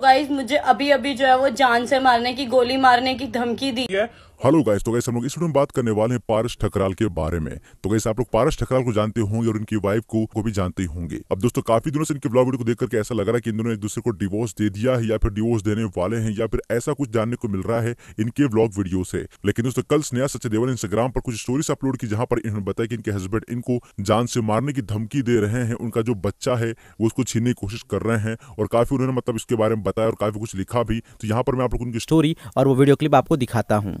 guys तो मुझे अभी अभी जो है वो जान से मारने की गोली मारने की धमकी दी है हेलो गाइस तो गाइस हम लोग इस वीडियो में बात करने वाले हैं पारस ठकराल के बारे में तो गाइस आप लोग पारस ठकराल को जानते होंगे और इनकी वाइफ को, को भी जानते होंगे अब दोस्तों काफी दिनों से इनके ब्लॉग वीडियो को देख करके ऐसा लग रहा है कि इन दोनों एक दूसरे को डिवोर्स दे दिया है या फिर डिवोर्स देने वाले हैं या फिर ऐसा कुछ जानने को मिल रहा है इनके ब्लॉग वीडियो से लेकिन दोस्तों कल स्नेहा ने इंस्टाग्राम पर कुछ स्टोरीज अपलोड की जहां पर इन्होंने बताया कि इनके हस्बैंड इनको जान से मारने की धमकी दे रहे हैं उनका जो बच्चा है वो उसको छीनने की कोशिश कर रहे हैं और काफी उन्होंने मतलब इसके बारे में बताया और काफी कुछ लिखा भी तो यहाँ पर मैं आप लोग उनकी स्टोरी और वो वीडियो क्लिप आपको दिखाता हूँ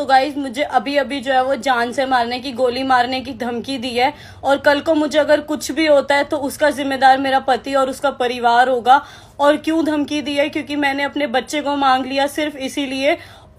तो गाइज मुझे अभी अभी जो है वो जान से मारने की गोली मारने की धमकी दी है और कल को मुझे अगर कुछ भी होता है तो उसका जिम्मेदार मेरा पति और उसका परिवार होगा और क्यों धमकी दी है क्योंकि मैंने अपने बच्चे को मांग लिया सिर्फ इसीलिए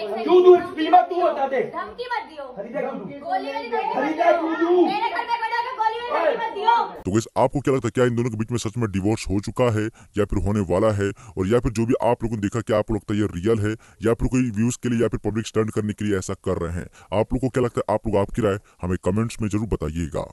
क्यों दूं बीमा तू बता दे धमकी मत दियो खरीदा क्यों दूं गोली वाली मेरे घर पे गोली वाली मत दियो तो गैस आपको क्या लगता है क्या इन दोनों के बीच में सच में डिवोर्स हो चुका है या फिर होने वाला है और या फिर जो भी आप लोगों ने देखा क्या आप लगता है ये रियल है या फिर कोई व्यूज के लिए या फिर पब्लिक स्टैंड करने के लिए ऐसा कर रहे हैं आप लोग को क्या लगता है आप लोग आपकी राय हमें कमेंट्स में जरूर बताइएगा